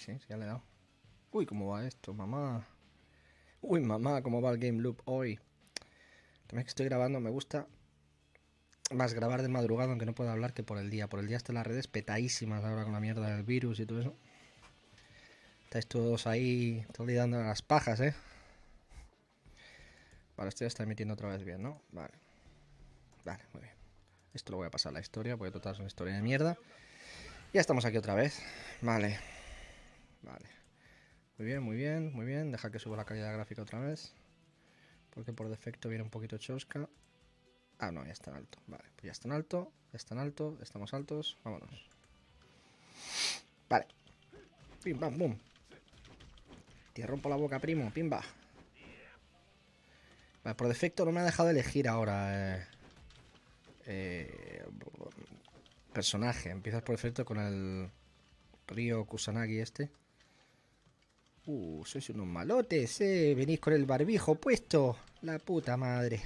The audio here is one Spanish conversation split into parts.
sí, sí, ya le he dado. Uy, ¿cómo va esto, mamá? Uy, mamá, ¿cómo va el Game Loop hoy? También que estoy grabando, me gusta más grabar de madrugada, aunque no pueda hablar, que por el día. Por el día están las redes petadísimas ahora con la mierda del virus y todo eso. Estáis todos ahí, todos dando las pajas, ¿eh? Vale, esto ya está emitiendo otra vez bien, ¿no? Vale. Vale, muy bien. Esto lo voy a pasar a la historia, porque total es una historia de mierda. Ya estamos aquí otra vez. Vale. Vale. Muy bien, muy bien, muy bien. Deja que suba la calidad gráfica otra vez. Porque por defecto viene un poquito chosca. Ah, no, ya está en alto. Vale, pues ya está en alto, ya está en alto, estamos altos. Vámonos. Vale. Pim, pam, pum. Te rompo la boca, primo. Pimba. Vale, por defecto no me ha dejado elegir ahora. Eh, eh, personaje. Empiezas por defecto con el río Kusanagi este. Uh, sois unos malotes, eh. Venís con el barbijo puesto. La puta madre.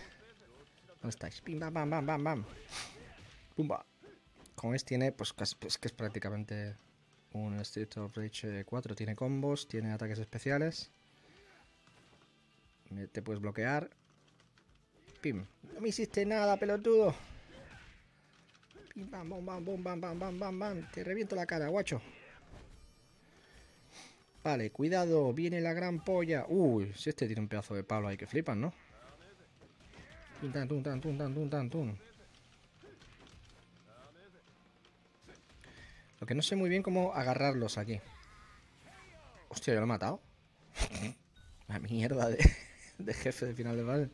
¿Dónde estáis? Pim, bam, bam, bam, bam, bam. Pumba. Como es, tiene, pues, pues, que es prácticamente un Street of Rage 4. Tiene combos, tiene ataques especiales. Te puedes bloquear. Pim. No me hiciste nada, pelotudo. Pim, bam, bam, bam, bam, bam, bam, bam, bam. Te reviento la cara, guacho. Vale, cuidado, viene la gran polla. Uy, si este tiene un pedazo de palo ahí que flipan, ¿no? Tun, Lo que no sé muy bien cómo agarrarlos aquí. Hostia, yo lo he matado. La mierda de, jefe de final de Battle.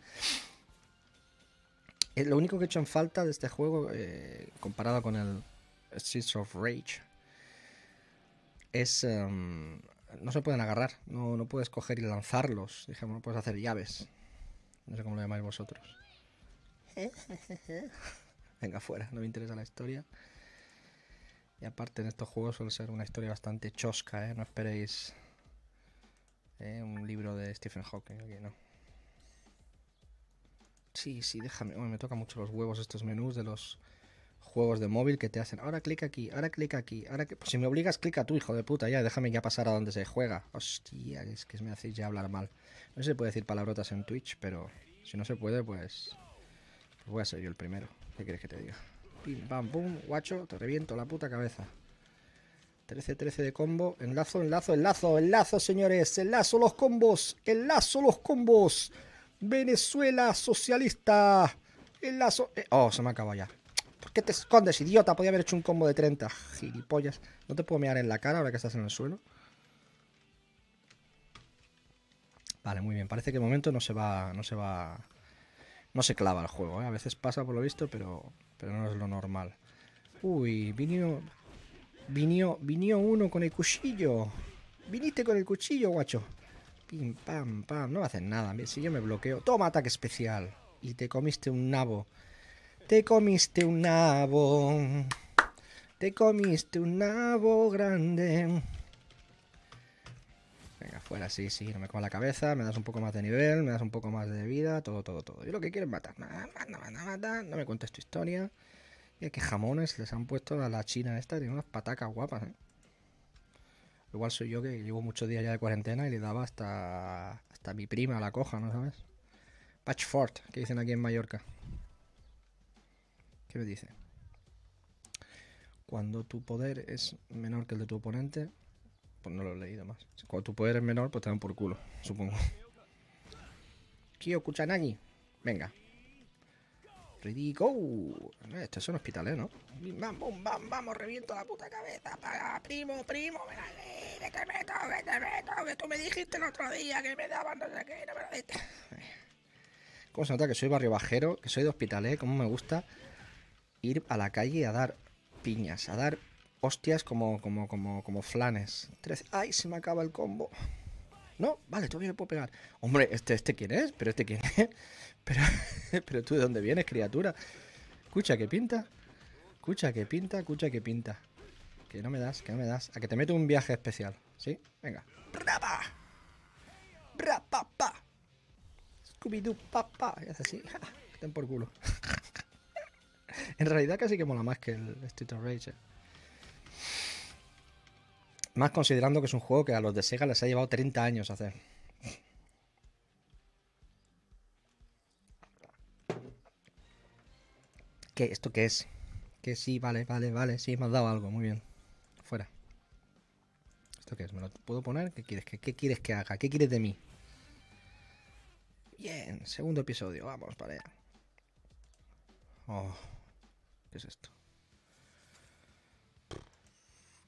Eh, lo único que he hecho en falta de este juego, eh, comparado con el Seeds of Rage, es em, no se pueden agarrar, no, no puedes coger y lanzarlos, dije no puedes hacer llaves. No sé cómo lo llamáis vosotros. Venga, fuera, no me interesa la historia. Y aparte en estos juegos suele ser una historia bastante chosca, ¿eh? No esperéis ¿eh? un libro de Stephen Hawking aquí, ¿no? Sí, sí, déjame. me toca mucho los huevos estos menús de los juegos de móvil que te hacen ahora clic aquí, ahora clic aquí, ahora que. Pues si me obligas, clic a tú, hijo de puta, ya, déjame ya pasar a donde se juega. Hostia, es que me hacéis ya hablar mal. No se puede decir palabrotas en Twitch, pero si no se puede, pues, pues. voy a ser yo el primero. ¿Qué quieres que te diga? Pim, pam, pum, guacho, te reviento la puta cabeza. 13-13 de combo. Enlazo, enlazo, enlazo, enlazo, señores. Enlazo los combos. Enlazo los combos. Venezuela socialista. Enlazo. Eh, oh, se me acaba ya. ¿Por qué te escondes, idiota? Podía haber hecho un combo de 30. Gilipollas. No te puedo mirar en la cara ahora que estás en el suelo. Vale, muy bien. Parece que de momento no se va. No se va. No se clava el juego, ¿eh? A veces pasa por lo visto, pero. Pero no es lo normal. Uy, vino. Vino. vinió uno con el cuchillo. Viniste con el cuchillo, guacho. Pim, pam, pam. No hacen nada. Si yo me bloqueo. Toma ataque especial. Y te comiste un nabo. Te comiste un nabo. Te comiste un nabo grande. Venga, fuera, sí, sí, no me comas la cabeza, me das un poco más de nivel, me das un poco más de vida, todo, todo, todo. Yo lo que quiero es matar, nada nada mata, no me cuentes tu historia. Y que jamones les han puesto a la china esta, tiene unas patacas guapas, ¿eh? Igual soy yo que llevo muchos días ya de cuarentena y le daba hasta, hasta mi prima la coja, ¿no sabes? Patchfort, que dicen aquí en Mallorca. ¿Qué me dice? Cuando tu poder es menor que el de tu oponente, pues no lo he leído más. Cuando tu poder es menor, pues te dan por culo, supongo. Kyo Kuchanagi, venga. Ready, go. Eh, son hospitales, un ¿no? Vamos, vamos, vamos, reviento la puta cabeza. Para, primo, primo, me que te meto, que te meto, que tú me dijiste el otro día que me daban no sé qué, no me lo diste. ¿Cómo se nota que soy barrio bajero, que soy de hospitales, ¿eh? cómo me gusta ir a la calle a dar piñas, a dar hostias como, como, como, como flanes. ¡Ay, se me acaba el combo! No, vale, todavía le puedo pegar. Hombre, ¿este, este quién es? ¿Pero este quién es? ¿Pero, pero tú de dónde vienes, criatura? Escucha, que pinta. Escucha, que pinta, escucha, que pinta. Que no me das, que no me das. A que te meto un viaje especial, ¿sí? Venga. ¡Brapa! ¡Brapa! scooby ¡Scooby-Doo-pa-pa! Y hace así. ¡Ja! Estén por culo en realidad casi que mola más que el Street of Rage. Eh. Más considerando que es un juego que a los de Sega les ha llevado 30 años hacer. ¿Qué? ¿Esto qué es? Que sí, vale, vale, vale, sí, me has dado algo, muy bien. Fuera. ¿Esto qué es? ¿Me lo puedo poner? ¿Qué quieres, qué, quieres que haga? ¿Qué quieres de mí? Bien, segundo episodio, vamos vale. Oh. ¿Qué es esto?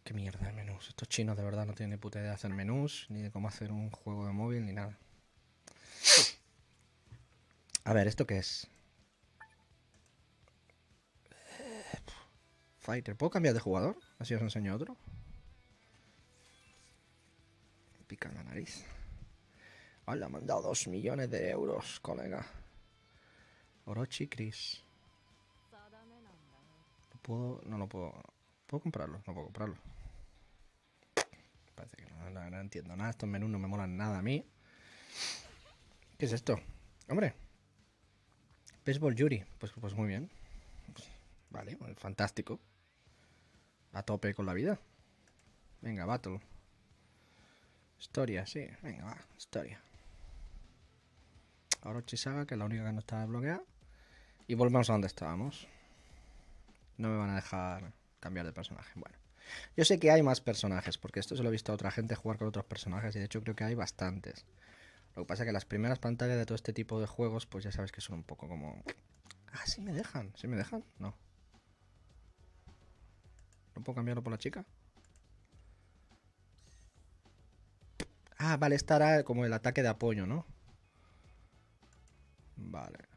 Qué mierda de menús. Estos chinos de verdad no tienen ni puta idea de hacer menús, ni de cómo hacer un juego de móvil, ni nada. A ver, ¿esto qué es? Fighter. ¿Puedo cambiar de jugador? Así os enseño otro. Me pica la nariz. Hola, me han dado dos millones de euros, colega. Orochi Chris. Puedo. No, lo puedo. ¿Puedo comprarlo? No puedo comprarlo. Parece que no, entiendo nada. Estos menús no me molan nada a mí. ¿Qué es esto? Hombre. Baseball Yuri. Pues, pues muy bien. vale, fantástico. A tope con la vida. Venga, battle. Historia, sí. Venga, va. Historia. Ahora Chisaga, que es la única que no está desbloqueada. Y volvemos a donde estábamos. No me van a dejar cambiar de personaje. Bueno. Yo sé que hay más personajes, porque esto se lo he visto a otra gente jugar con otros personajes y de hecho creo que hay bastantes. Lo que pasa es que las primeras pantallas de todo este tipo de juegos, pues ya sabes que son un poco como... Ah, sí me dejan, sí me dejan. No. ¿No puedo cambiarlo por la chica? Ah, vale, estará como el ataque de apoyo, ¿no? Vale.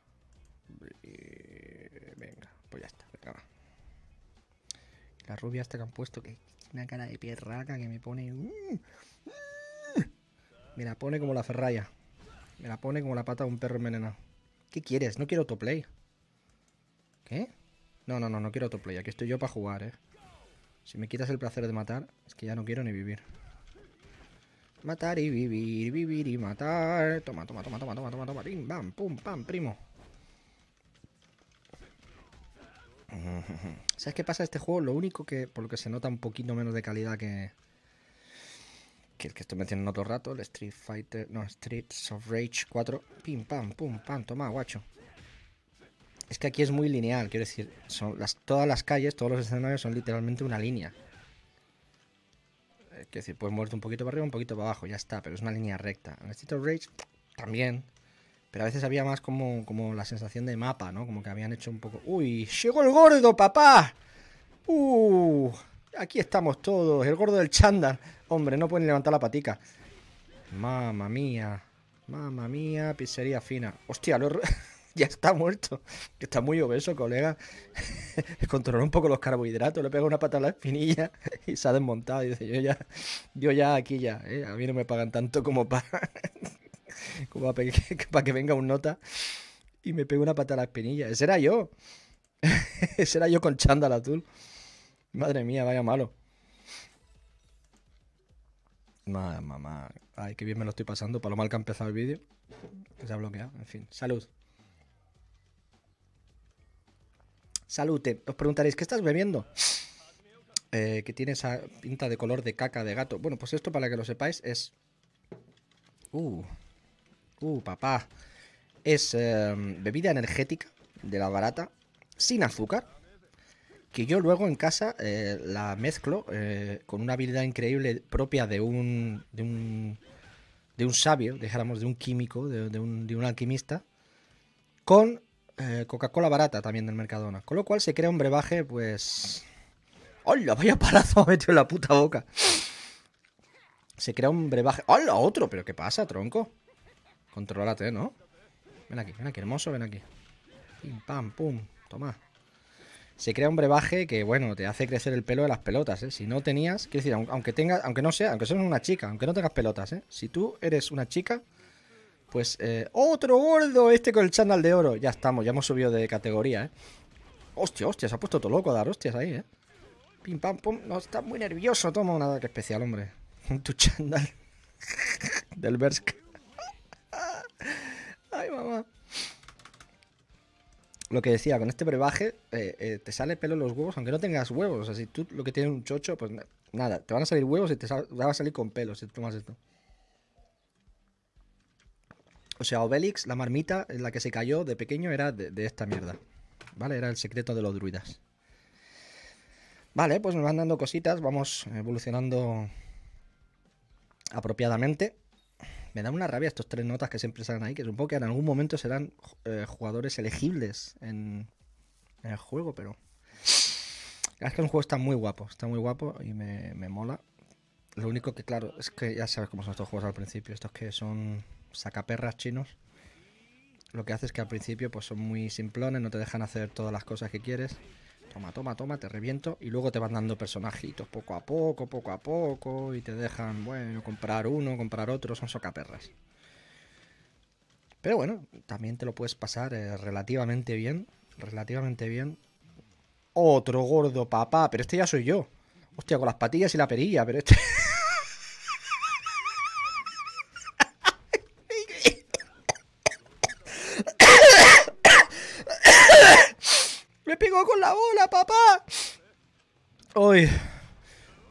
La rubia hasta que han puesto que una cara de pierraca que me pone... Me la pone como la ferraya. Me la pone como la pata de un perro envenenado. ¿Qué quieres? No quiero autoplay. ¿Qué? No, no, no, no quiero autoplay. Aquí estoy yo para jugar, ¿eh? Si me quitas el placer de matar, es que ya no quiero ni vivir. Matar y vivir, vivir y matar. Toma, toma, toma, toma, toma, toma, toma. bam, pum, pam, primo. ¿Sabes qué pasa? Este juego, lo único que, por lo que se nota un poquito menos de calidad que, que el que estoy mencionando otro rato, el Street Fighter, no, Streets of Rage 4, pim, pam, pum, pam, toma, guacho. Es que aquí es muy lineal, quiero decir, son las, todas las calles, todos los escenarios son literalmente una línea. Es eh, decir, puedes moverte un poquito para arriba, un poquito para abajo, ya está, pero es una línea recta. En Street of Rage también, pero a veces había más como, como la sensación de mapa, ¿no? Como que habían hecho un poco... ¡Uy! ¡Llegó el gordo, papá! ¡Uh! Aquí estamos todos. El gordo del chándal. Hombre, no pueden levantar la patica. Mamma mía. Mamma mía, pizzería fina. Hostia, lo ya está muerto. Está muy obeso, colega. Controló un poco los carbohidratos, le pega una pata a la espinilla y se ha desmontado. Y dice, yo ya, yo ya aquí ya, ¿eh? a mí no me pagan tanto como para... Como para, que venga un nota y me pegue una pata a la espinilla. Ese era yo. Ese era yo con chándal azul. Madre mía, vaya malo. Madre mamá. Ay, qué bien me lo estoy pasando. Para lo mal que ha empezado el vídeo. Que se ha bloqueado. En fin, salud. Salute. Os preguntaréis, ¿qué estás bebiendo? Eh, que tiene esa pinta de color de caca de gato. Bueno, pues esto para que lo sepáis es... Uh, Uh, papá. Es em, bebida energética de la barata, sin azúcar, que yo luego en casa eh, la mezclo eh, con una habilidad increíble propia de un, de un, de un sabio, dijéramos, de un químico, de, un, alquimista, con eh, Coca-Cola barata también del Mercadona. Con lo cual se crea un brebaje, pues... ¡Hola! Vaya palazo ha metido en la puta boca. Se crea un brebaje... ¡Hola! Otro, pero ¿qué pasa, tronco? Controlate, ¿no? Ven aquí, ven aquí, hermoso, ven aquí. Pim, pam, pum, toma. Se crea un brebaje que, bueno, te hace crecer el pelo de las pelotas, ¿eh? Si no tenías, quiero decir, aunque tengas, aunque no sea, aunque seas una chica, aunque no tengas pelotas, ¿eh? Si tú eres una chica, pues, eh, ¡Otro gordo! Este con el chándal de oro. Ya estamos, ya hemos subido de categoría, ¿eh? Hostia, hostia, se ha puesto todo loco a dar hostias ahí, ¿eh? Pim, pam, pum. No, está muy nervioso. Toma nada, que especial, hombre. Tu chandal del Bersk. Lo que decía, con este brebaje eh, eh, te sale pelo en los huevos, aunque no tengas huevos. O si tú lo que tienes un chocho, pues nada, te van a salir huevos y te, va a salir con pelo si tomas esto. O sea, Obelix, la marmita en la que se cayó de pequeño era de, de esta mierda. ¿Vale? Era el secreto de los druidas. Vale, pues nos van dando cositas, vamos evolucionando apropiadamente me dan una rabia estos tres notas que siempre salen ahí, que supongo que en algún momento serán eh, jugadores elegibles en, el juego, pero. Es que el juego está muy guapo, está muy guapo y me, mola. Lo único que, claro, es que ya sabes cómo son estos juegos al principio, estos que son sacaperras chinos. Lo que hace es que al principio pues son muy simplones, no te dejan hacer todas las cosas que quieres. Toma, toma, toma, te reviento. Y luego te van dando personajitos poco a poco, poco a poco. Y te dejan, bueno, comprar uno, comprar otro. Son socaperras. Pero bueno, también te lo puedes pasar eh, relativamente bien. Relativamente bien. Otro gordo papá, pero este ya soy yo. Hostia, con las patillas y la perilla, pero este. papá! Uy,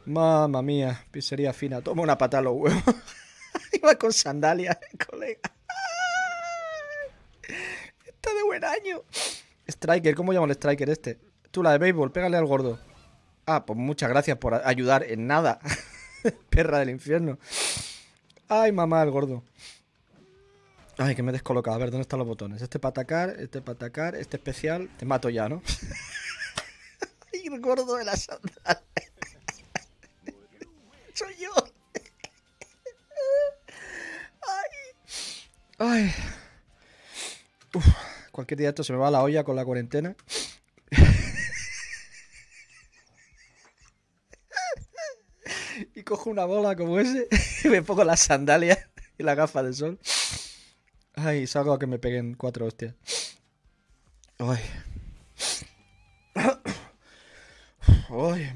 mamma mía, pizzería fina. Toma una patada los huevos. Iba con sandalias, colega. Está de buen año. Striker, ¿cómo llamo el Striker este? Tú, la de béisbol, pégale al gordo. Ah, pues muchas gracias por ayudar en nada. Perra del infierno. Ay, mamá, el gordo. Ay, que me he descolocado. A ver, ¿dónde están los botones? Este para atacar, este para atacar, este especial. Te mato ya, ¿no? gordo de la sandal. Soy yo. Ay. Ay. Uf, cualquier día esto se me va a la olla con la cuarentena. y cojo una bola como ese, y me pongo las sandalias y la gafa de sol. Ay, salgo a que me peguen cuatro hostias. Ay,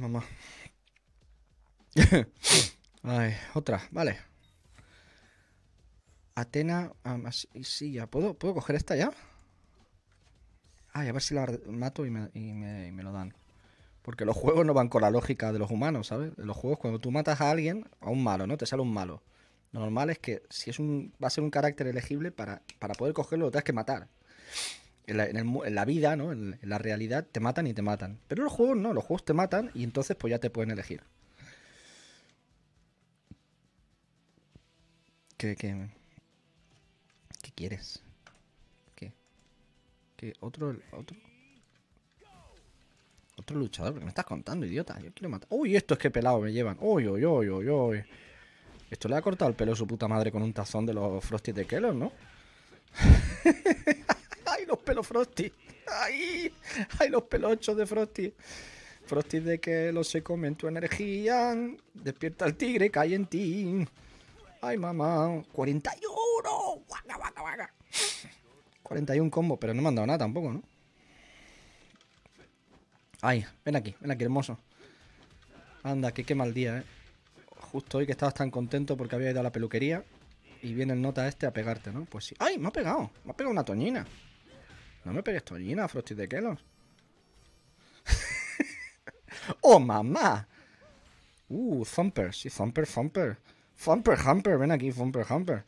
mamá. otra, vale. Atena. Ah, y sí, ya. ¿Puedo, ¿Puedo coger esta ya? Ay, a ver si la mato y me, lo dan. Porque los juegos no van con la lógica de los humanos, ¿sabes? los juegos, cuando tú matas a alguien, a un malo, ¿no? Te sale un malo. Lo normal es que si es un, va a ser un carácter elegible, para, para poder cogerlo lo tienes que matar en la, vida, ¿no? En, la realidad te matan y te matan. Pero los juegos no, los juegos te matan y entonces pues ya te pueden elegir. ¿Qué, qué, qué quieres? ¿Qué? ¿Qué? ¿Otro? ¿Otro? Otro luchador, qué me estás contando, idiota. Yo quiero matar. Uy, esto es que pelado me llevan. Uy, uy, uy, uy, uy. Esto le ha cortado el pelo a su puta madre con un tazón de los Frosty de Kellogg, ¿no? los pelos Frosty. ¡Ay! ¡Ay, los pelochos de Frosty! Frosty de que lo se comen tu energía. Despierta el tigre, cae en ti. ¡Ay, mamá! ¡41! ¡Waga, 41 combo, pero no me han dado nada tampoco, ¿no? Ay, ven aquí, ven aquí, hermoso. Anda, que qué mal día, ¿eh? Justo hoy que estabas tan contento porque había ido a la peluquería y viene el nota este a pegarte, ¿no? Pues sí. ¡Ay! Me ha pegado. Me ha pegado una toñina. No me pegues toñina, Frosty de Kelos. ¡Oh, mamá! Uh, Thumper, sí, Thumper, Thumper. Thumper, Humper, ven aquí, Thumper, Humper.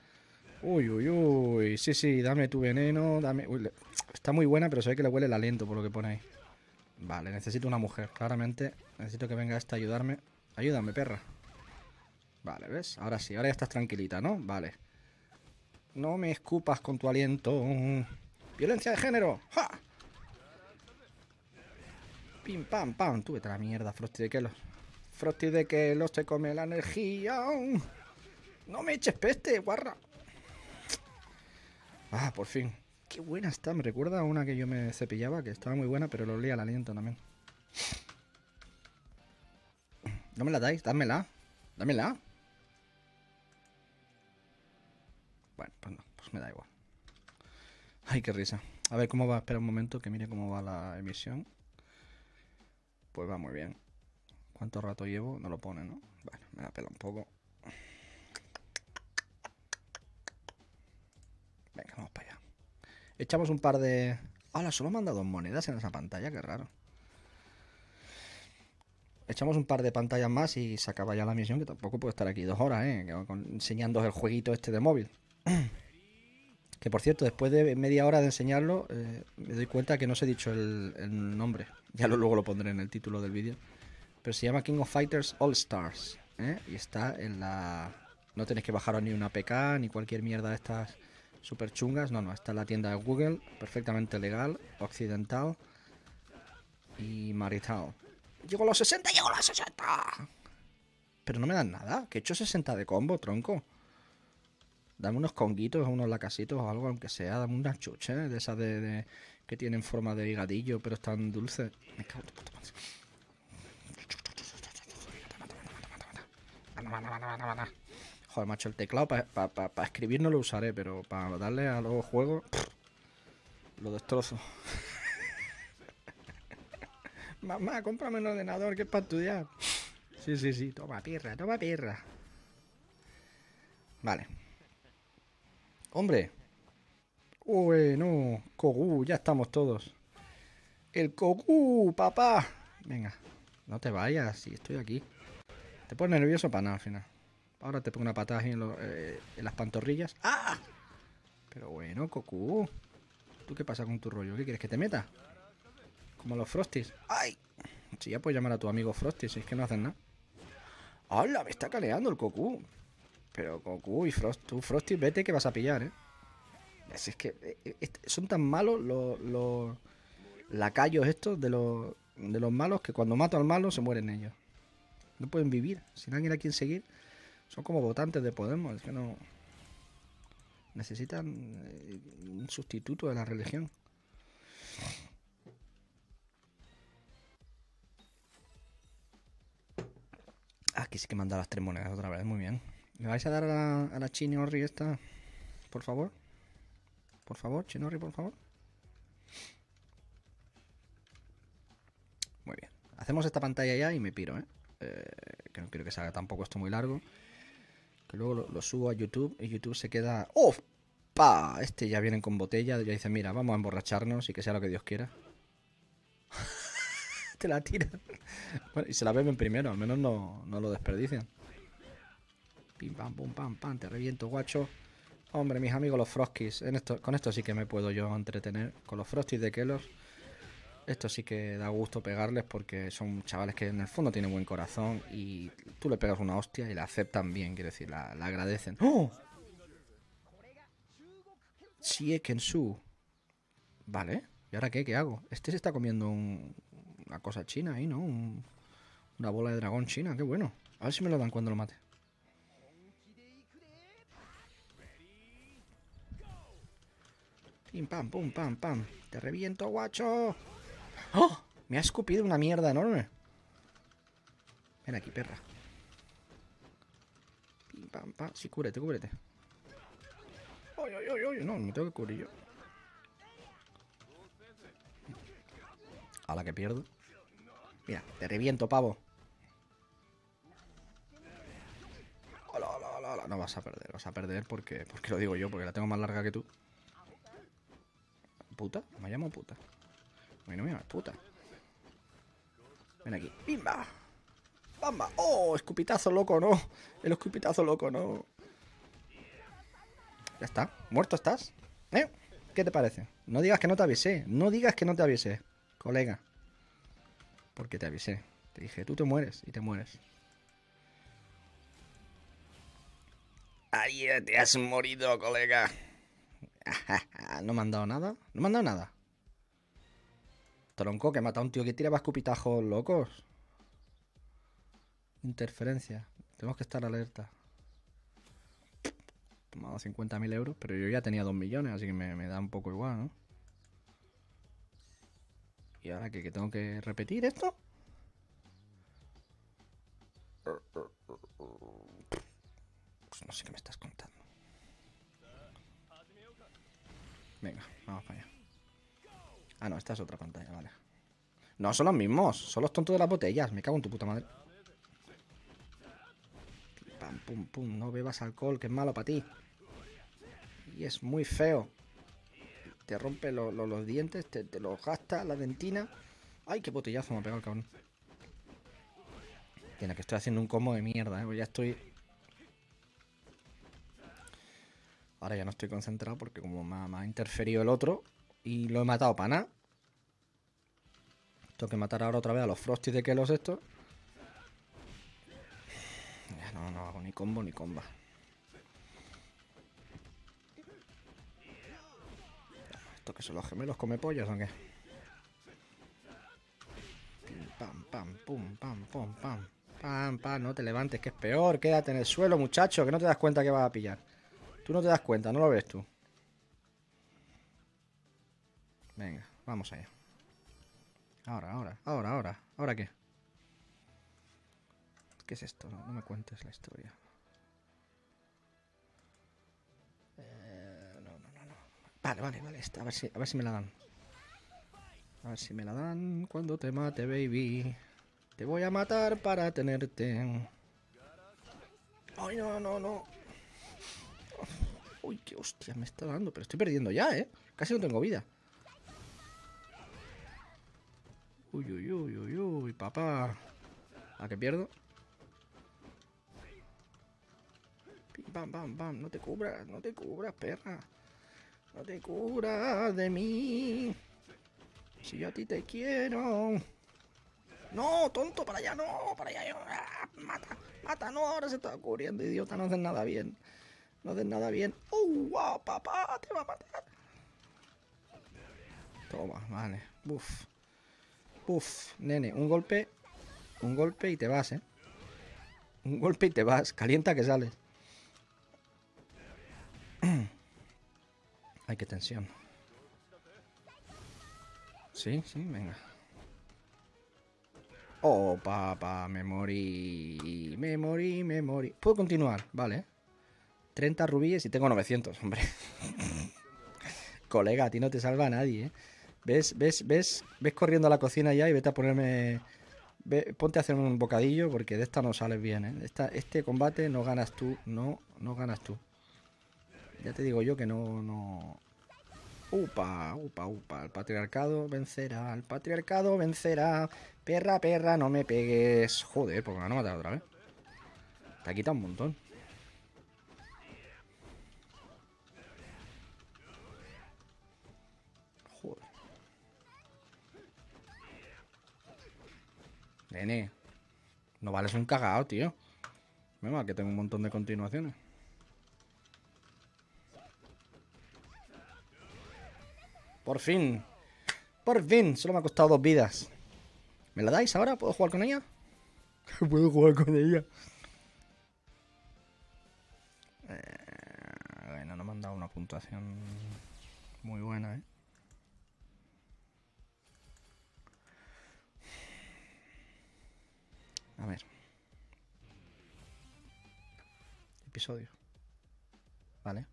Uy, uy, uy. Sí, sí, dame tu veneno, dame... Está muy buena, pero se ve que le huele el aliento por lo que pone ahí. Vale, necesito una mujer, claramente. Necesito que venga esta a ayudarme. Ayúdame, perra. Vale, ¿ves? Ahora sí, ahora ya estás tranquilita, ¿no? Vale. No me escupas con tu aliento. ¡Violencia de género! ¡Ja! ¡Pim, pam, pam! Tú vete a la mierda, Frosty de Kelos. Frosty de Kelos te come la energía. ¡No me eches peste, guarra! Ah, por fin. Qué buena está. Me recuerda a una que yo me cepillaba, que estaba muy buena, pero lo olía al aliento también. No me la dais, dámela. Dámela. Bueno, pues no, pues me da igual. Ay, qué risa. A ver cómo va. Espera un momento que mire cómo va la emisión. Pues va muy bien. ¿Cuánto rato llevo? No lo pone, ¿no? Bueno, me la pela un poco. Venga, vamos para allá. Echamos un par de... ¡Hala! solo me han dado monedas en esa pantalla, qué raro. Echamos un par de pantallas más y se acaba ya la emisión, que tampoco puedo estar aquí dos horas, ¿eh? Enseñando el jueguito este de móvil. Que por cierto, después de media hora de enseñarlo, eh, me doy cuenta que no os he dicho el, nombre. Ya luego lo pondré en el título del vídeo. Pero se llama King of Fighters All Stars. ¿eh? Y está en la. No tenéis que bajaros ni una PK ni cualquier mierda de estas super chungas. No, no, está en la tienda de Google. Perfectamente legal, occidental y marital. Llego a los 60, llego a los 60. Pero no me dan nada. Que he hecho 60 de combo, tronco dame unos conguitos, unos lacasitos o algo, aunque sea, dame unas chuches de esas de, que tienen forma de higadillo, pero están dulces. Me cago en Joder, macho, el teclado para escribir no lo usaré, pero para darle a los juegos lo destrozo. Mamá, cómprame un ordenador que es para estudiar. Sí, sí, sí, toma perra, toma pierra. Vale. Hombre. Bueno, Kogu, ya estamos todos. El Kogu, papá. Venga, no te vayas, si estoy aquí. Te pones nervioso para nada al final. Ahora te pongo una patada en, eh, en las pantorrillas. ¡Ah! Pero bueno, Koku. ¿Tú qué pasa con tu rollo? ¿Qué quieres que te meta? Como los Frosties. ¡Ay! Si ya puedes llamar a tu amigo Frosty, si es que no hacen nada. ¡Hala! Me está caleando el Cocu. Pero Goku y Frost, tú, Frosty, vete que vas a pillar, ¿eh? Así es que eh, eh, son tan malos los, los lacayos estos de los, de los malos que cuando mato al malo se mueren ellos. No pueden vivir, sin alguien a quien seguir. Son como votantes de Podemos, es que no... Necesitan eh, un sustituto de la religión. Ah, aquí sí que manda las tres monedas otra vez, muy bien. ¿Me vais a dar a la, Chinorri esta? Por favor. Por favor, Chinorri, por favor. Muy bien. Hacemos esta pantalla ya y me piro, ¿eh? eh que no quiero que salga tampoco esto muy largo. Que luego lo, subo a YouTube y YouTube se queda... ¡Oh! ¡Pa! Este ya vienen con botella. Ya dicen, mira, vamos a emborracharnos y que sea lo que Dios quiera. Te la tiran. Bueno, y se la beben primero, al menos no, no lo desperdician. Pim, pam, pum, pam, pam, te reviento, guacho. Hombre, mis amigos, los Frosties. con esto sí que me puedo yo entretener. Con los Frosties de Kelos. Esto sí que da gusto pegarles porque son chavales que en el fondo tienen buen corazón y tú le pegas una hostia y la aceptan bien, quiero decir, la, agradecen. ¡Oh! Kensu. Vale. ¿Y ahora qué? ¿Qué hago? Este se está comiendo una cosa china ahí, ¿no? una bola de dragón china. Qué bueno. A ver si me lo dan cuando lo mate. Pim, pam, pum, pam, pam. Te reviento, guacho. ¡Oh! Me ha escupido una mierda enorme. Ven aquí, perra. Pim, pam, pam. Sí, cúbrete, cúbrete. ¡Ay, ay, ay! No, me tengo que cubrir yo. A la que pierdo. Mira, te reviento, pavo. hola, hola, hola. No vas a perder, vas a perder porque, porque lo digo yo, porque la tengo más larga que tú puta? Me llamo puta. A mí no me puta. Ven aquí. bimba ¡Bamba! ¡Oh! Escupitazo loco, no. El escupitazo loco, no. Ya está. ¿Muerto estás? ¿Eh? ¿Qué te parece? No digas que no te avisé. No digas que no te avisé, colega. Porque te avisé. Te dije, tú te mueres y te mueres. ay te has morido, colega. no me han dado nada. No me han dado nada. Tronco, que mata a un tío que tiraba escupitajos locos. Interferencia. Tenemos que estar alerta. tomado 50.000 euros, pero yo ya tenía 2 millones, así que me, me da un poco igual, ¿no? ¿Y ahora que tengo que repetir esto? Venga, vamos para allá. Ah, no, esta es otra pantalla, vale. No, son los mismos. Son los tontos de las botellas. Me cago en tu puta madre. Pam, pum, pum. No bebas alcohol, que es malo para ti. Y es muy feo. Te rompe los dientes, te, los gasta la dentina. Ay, qué botellazo me ha pegado el cabrón. Tiene que estoy haciendo un combo de mierda, ¿eh? Pues ya estoy Ahora ya no estoy concentrado porque como me ha, interferido el otro y lo he matado para nada. Tengo que matar ahora otra vez a los Frosty de Kelos estos. Ya no, no hago ni combo ni comba. Esto que son los gemelos come pollas o qué. pam, pam, pam, pam. Pam, no te levantes, que es peor. Quédate en el suelo, muchacho, que no te das cuenta que vas a pillar. Tú no te das cuenta, no lo ves tú. Venga, vamos allá. Ahora, ahora, ahora, ahora. ¿Ahora qué? ¿Qué es esto? No, me cuentes la historia. Eh, vale, vale, vale. a, a ver si me la dan. A ver si me la dan cuando te mate, baby. Te voy a matar para tenerte. Ay, no, no, no. Uy, qué hostia me está dando. Pero estoy perdiendo ya, ¿eh? Casi no tengo vida. Uy, uy, uy, uy, uy, papá. ¿A qué pierdo? Pim, pam, pam, No te cubras, no te cubras, perra. No te cubras de mí. Si yo a ti te quiero. No, tonto, para allá no, para allá. Ah, mata, mata, no, ahora se está cubriendo, idiota, no hacen nada bien. No haces nada bien. ¡Oh, papá! ¡Te va a matar! Toma, vale. Buf. Buf. Nene, un golpe. Un golpe y te vas, ¿eh? Un golpe y te vas. Calienta que sales. Ay, qué tensión. Sí, sí, venga. Oh, papá, me morí. Me morí, me morí. ¿Puedo continuar? Vale. 30 rubíes y tengo 900, hombre. Colega, a ti no te salva nadie, ¿eh? ¿Ves, ves, ves, ves corriendo a la cocina ya y vete a ponerme... ponte a hacer un bocadillo porque de esta no sales bien, ¿eh? este combate no ganas tú, no, no ganas tú. Ya te digo yo que no, no... Upa, upa, upa, el patriarcado vencerá, el patriarcado vencerá. Perra, perra, no me pegues. Joder, porque me matado otra vez. Te ha quitado un montón. Nene, no vales un cagao, tío. Venga, que tengo un montón de continuaciones. Por fin. Por fin. Solo me ha costado dos vidas. ¿Me la dais ahora? ¿Puedo jugar con ella? Puedo jugar con ella. Eh, bueno, no me han dado una puntuación muy buena, ¿eh? episodio, ¿Vale?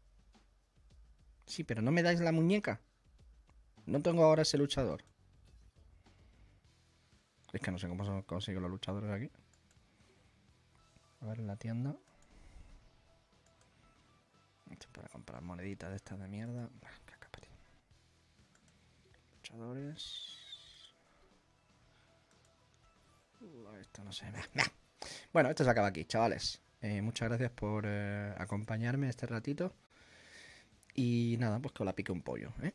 Sí, pero no me dais la muñeca. No tengo ahora ese luchador. Es que no sé cómo se los luchadores aquí. A ver en la tienda. Esto para comprar moneditas de estas de mierda. Luchadores. Esto no sé. Bueno, esto se acaba aquí, chavales. Eh, muchas gracias por eh, acompañarme este ratito. Y nada, pues que os la pique un pollo, ¿eh?